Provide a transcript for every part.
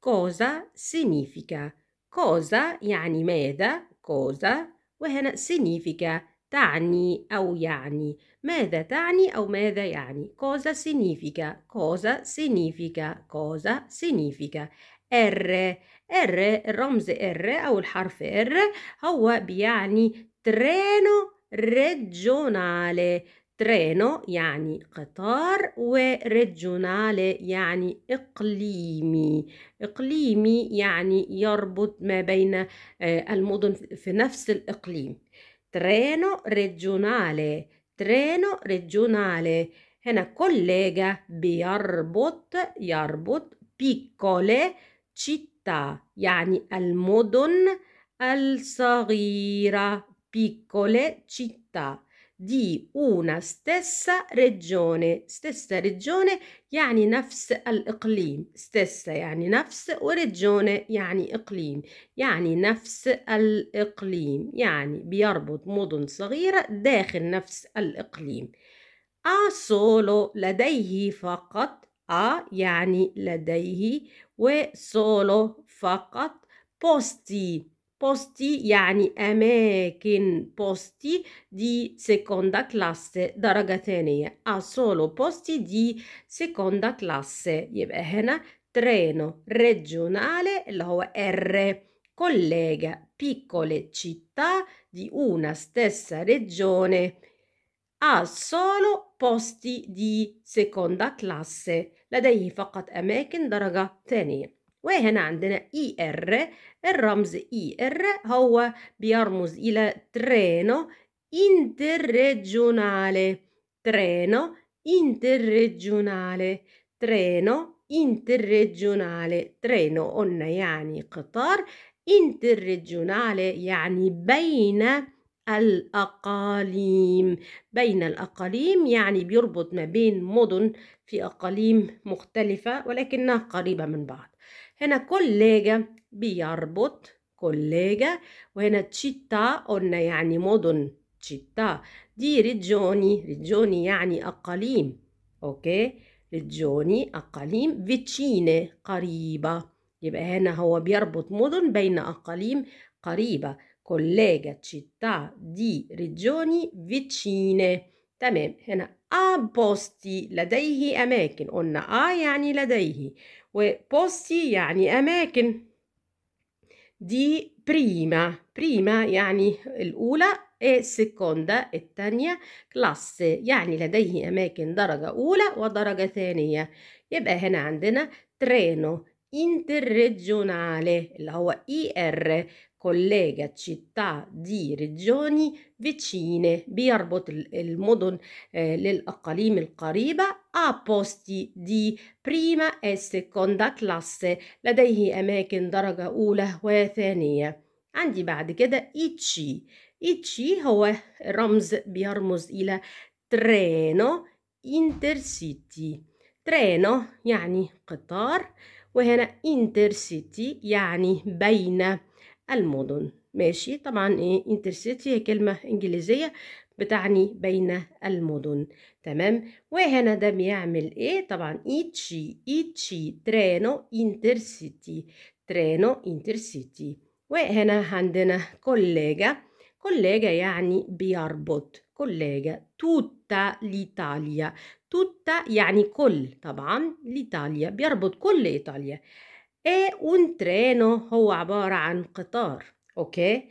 cosa significa cosa يعني ماذا cosa وهنا significa تعني أو يعني ماذا تعني أو ماذا يعني cosa significa cosa significa cosa significa R R الرمز R أو الحرف R هو بيعني ترينو ريجونالي ترينو يعني قطار وريجونالي يعني إقليمي إقليمي يعني يربط ما بين المدن في نفس الإقليم ترينو ريجونالي ترينو ريجونالي هنا كوليجا بيربط يربط بيكولي تشيتا يعني المدن الصغيرة بيكولي تشيتا di una stessa regione stessa regione يعني نفس الإقليم ستسا يعني نفس وريجوني يعني إقليم يعني نفس الإقليم يعني بيربط مدن صغيرة داخل نفس الإقليم أ سولو لديه فقط أ يعني لديه و فقط بوستي posti يعني أماكن posti di seconda classe درجة ثانية ha solo posti di seconda classe يبقى treno regionale اللي R collega piccole città di una stessa regione ha solo posti di seconda classe لديه fakat أماكن درجة ثانية وهنا عندنا اي e ار الرمز اي e ار هو بيرمز الى ترينو interregionale treno interregionale treno interregionale treno قلنا يعني قطار interregionale يعني بين الأقاليم بين الأقاليم يعني بيربط ما بين مدن في أقاليم مختلفة ولكنها قريبة من بعض هنا كوليجا بيربط كوليجا وهنا تشيتا قلنا يعني مدن تشيتا دي ريجوني ريجوني يعني أقاليم أوكي ريجوني أقاليم فيتشيني قريبة يبقى هنا هو بيربط مدن بين أقاليم قريبة كوليجا تشيتا دي ريجوني فيتشيني تمام هنا a بوستي لديه أماكن قلنا أ يعني لديه وبوستي يعني أماكن دي بريما بريما يعني الأولى إيه سكوندا الثانية كلاس يعني لديه أماكن درجة أولى ودرجة ثانية يبقى هنا عندنا ترينو interregionale, la هو IR collega città di regioni vicine بيربط المدن للأقاليم القريبة a posti di prima e seconda classe لديه أماكن درجة أولى وثانية عندي بعد كده إيتشي إيتشي هو رمز بيرمز إلى ترينو intercity ترينو يعني قطار وهنا انترسيتي يعني بين المدن ماشي طبعا ايه انترسيتي هي كلمة انجليزية بتعني بين المدن تمام وهنا ده بيعمل ايه طبعا ايتشي ايتشي ترينو انترسيتي ترينو انترسيتي وهنا عندنا كوليجا كوليجا يعني بيربط كوليجا توتا لإيطاليا توتا يعني كل طبعا لإيطاليا بيربط كل إيطاليا e un treno هو عبارة عن قطار أوكي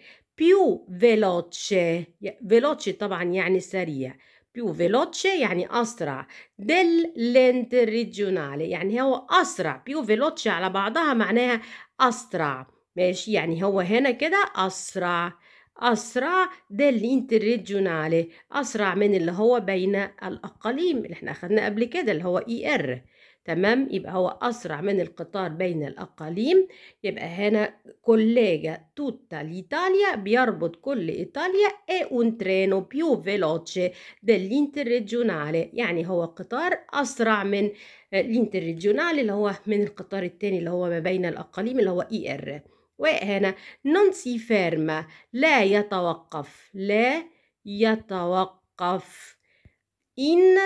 più veloce veloce طبعا يعني سريع più veloce يعني أسرع dell'interregionale يعني هو أسرع più veloce على بعضها معناها أسرع ماشي يعني هو هنا كده أسرع أسرع ده ريجيونال أسرع من اللي هو بين الأقاليم اللي احنا أخدنا قبل كده اللي هو إي e إر تمام يبقى هو أسرع من القطار بين الأقاليم يبقى هنا كوليجا توتا لإيطاليا بيربط كل إيطاليا إي أون ترينو بيو treno ده الانتر ريجيونال يعني هو قطار أسرع من الانتر ريجيونال اللي هو من القطار التاني اللي هو ما بين الأقاليم اللي هو إي e إر وهنا نون سي ferma لا يتوقف لا يتوقف إن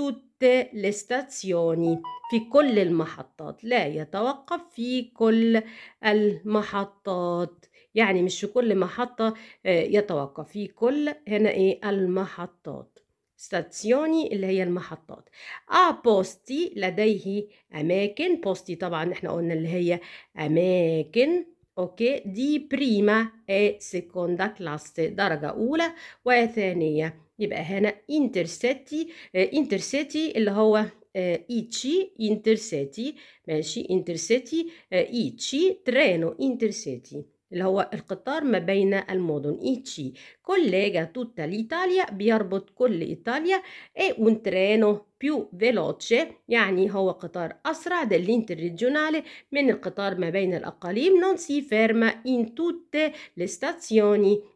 tutte لستاتسيوني في كل المحطات لا يتوقف في كل المحطات يعني مش في كل محطة آه، يتوقف في كل هنا ايه المحطات ستاسيوني اللي هي المحطات ا آه، بوستي لديه اماكن بوستي طبعا احنا قلنا اللي هي اماكن اوكي دي بريما اي سيكوندا كلاس درجه اولى وثانيه يبقى هنا انترسيتي انترسيتي آه، اللي هو آه، ايتشي انترسيتي ماشي انترسيتي ايتشي ترينو انترسيتي اللي هو القطار ما بين المدن إيتشي collega توتا ايطاليا بيربط كل إيطاليا اي اون ترينو بيو فيلوتشي يعني هو قطار أسرع ريجيونالي من القطار ما بين الأقاليم نون سي فيرما ان tutte le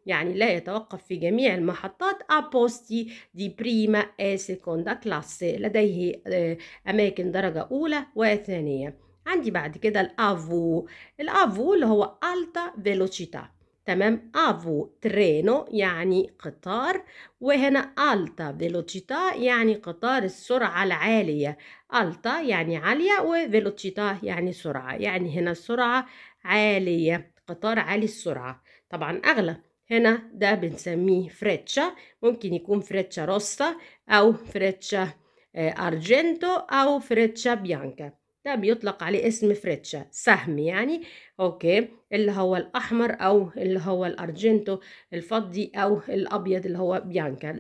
يعني لا يتوقف في جميع المحطات ابوستي دي بريما prima e seconda لديه آه، أماكن درجة أولى وثانية عندي بعد كده الافو الافو اللي هو التا فيلوسيتا تمام افو ترينو يعني قطار وهنا التا فيلوسيتا يعني قطار السرعة العالية التا يعني عالية وفيلوسيتا يعني سرعة يعني هنا السرعة عالية قطار عالي السرعة طبعا أغلى هنا ده بنسميه فريتشا ممكن يكون فريتشا روسا أو فريتشا آه، أرجنتو أو فريتشا بيانكا ده طيب، بيطلق عليه اسم فريتشا سهم يعني اوكي اللي هو الاحمر او اللي هو الارجنتو الفضي او الابيض اللي هو بيانكا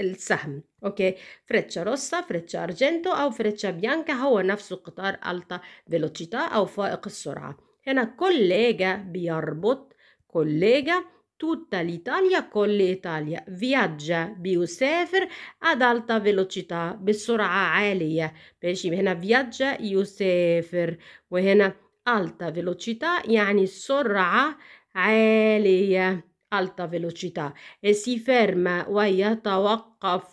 السهم اوكي فريتشا روسا فريتشا ارجنتو او فريتشا بيانكا هو نفسه قطار التا فيلوتشيتا او فائق السرعه هنا كوليجا بيربط كوليجا tutta l'Italia con l'Italia viaggia بيسافر ad alta velocità بسرعة عالية ماشي هنا viaggia يسافر وهنا alta velocità يعني سرعة عالية alta velocità e si ferma ويتوقف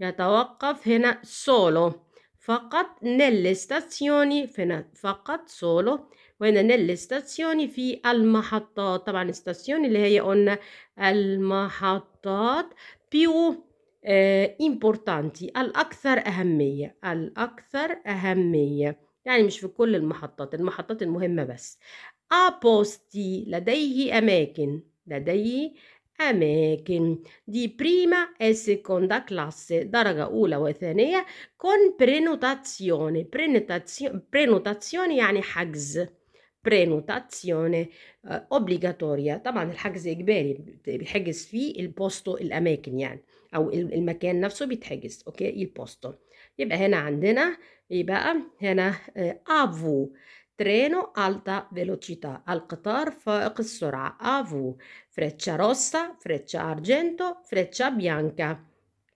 يتوقف هنا solo فقط nelle stazioni فقط solo وهنا نلستاسيوني في المحطات طبعا ستاسيون اللي هي قلنا المحطات بيو آه امبورتانتي الأكثر أهمية الأكثر أهمية يعني مش في كل المحطات المحطات المهمة بس أبوستي لديه أماكن لديه أماكن دي بريما e seconda كلاس درجة أولى وثانية con prenotazione prenotazione يعني حجز prenotazione آه obbligatoria طبعا الحجز إجباري بيحجز فيه البوستو الأماكن يعني أو المكان نفسه بيتحجز أوكي البوستو يبقى هنا عندنا يبقى هنا آه، افو ترينو التا velocità القطار فائق السرعة افو فريتشا روسا فريتشا ارجنتو فريتشا بيانكا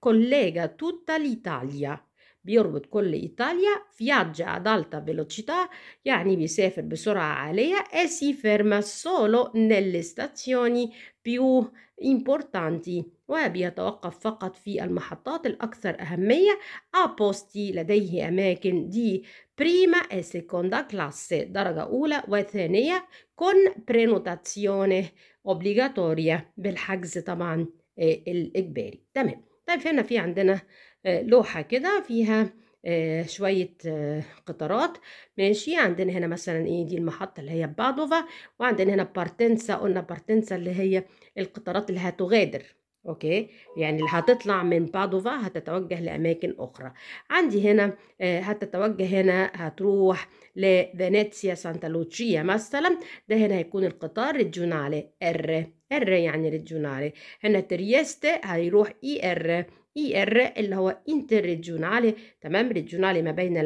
collega tutta l'Italia بيربط كل إيطاليا فياجا ad alta velocità يعني بيسافر بسرعة عالية أسي فرما سولو solo nelle stazioni più importanti وبيتوقف فقط في المحطات الأكثر أهمية أبوستي لديه أماكن دي prima e seconda كلاس درجة أولى وثانية con prenotazione أوبليغاتوريا بالحجز طبعا آه، الإجباري تمام طيب هنا في عندنا لوحة كده فيها آه، شوية آه، قطارات ماشي عندنا هنا مثلا ايه دي المحطة اللي هي بادوفا وعندنا هنا بارتنسا قلنا بارتنسا اللي هي القطارات اللي هتغادر اوكي يعني اللي هتطلع من بادوفا هتتوجه لاماكن اخرى عندي هنا آه، هتتوجه هنا هتروح لفينيسيا سانتا لوتشيا مثلا ده هنا هيكون القطار ريجيونالي ار ار يعني ريجيونالي هنا تريستي هيروح اي ار اي ار اللي هو انتر ريجيونالي تمام ريجيونالي ما بين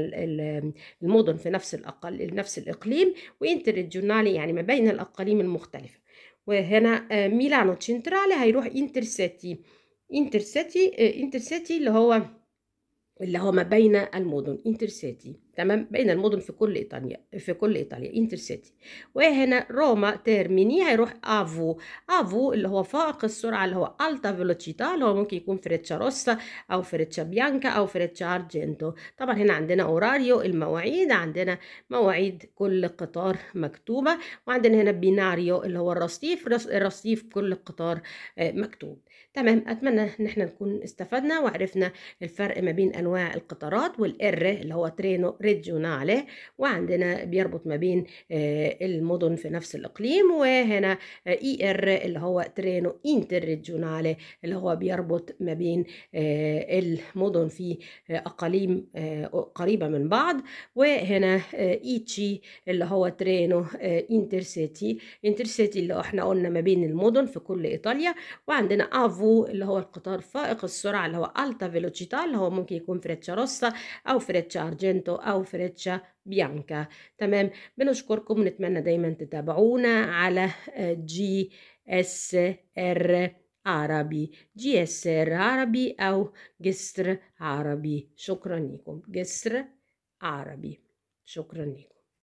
المدن في نفس الأقل نفس الاقليم وانتر ريجيونالي يعني ما بين الاقاليم المختلفه وهنا آه، ميلانو تشنترالي هيروح انتر سيتي انتر سيتي اللي هو اللي هو ما بين المدن سيتي تمام بين المدن في كل ايطاليا في كل ايطاليا انتر سيتي وهنا روما تيرميني هيروح افو افو اللي هو فائق السرعه اللي هو التا فيلوسيتا اللي هو ممكن يكون فريتشا روسا او فريتشا بيانكا او فريتشا ارجنتو طبعا هنا عندنا اوراريو المواعيد عندنا مواعيد كل قطار مكتوبه وعندنا هنا بيناريو اللي هو الرصيف الرصيف كل قطار آه، مكتوب تمام اتمنى ان احنا نكون استفدنا وعرفنا الفرق ما بين انواع القطارات والار اللي هو ترينو ريجيونالي وعندنا بيربط ما بين آه، المدن في نفس الإقليم وهنا إي آه، إر e اللي هو ترينو إنتر ريجيونالي اللي هو بيربط ما بين آه، المدن في أقاليم قريبة من بعض وهنا اي تشي اللي هو ترينو انتر سيتي انتر سيتي اللي احنا قلنا ما بين المدن في كل إيطاليا وعندنا أفو اللي هو القطار فائق السرعة اللي هو ألتا فيلوتشيتا اللي هو ممكن يكون فريتشا روسا أو فريتشا أرجنتو او فريتشا بيانكا تمام بنشكركم ونتمنى دايما تتابعونا على آه، جي اس ار عربي جي اس ار عربي او جسر عربي شكرا لكم جسر عربي شكرا لكم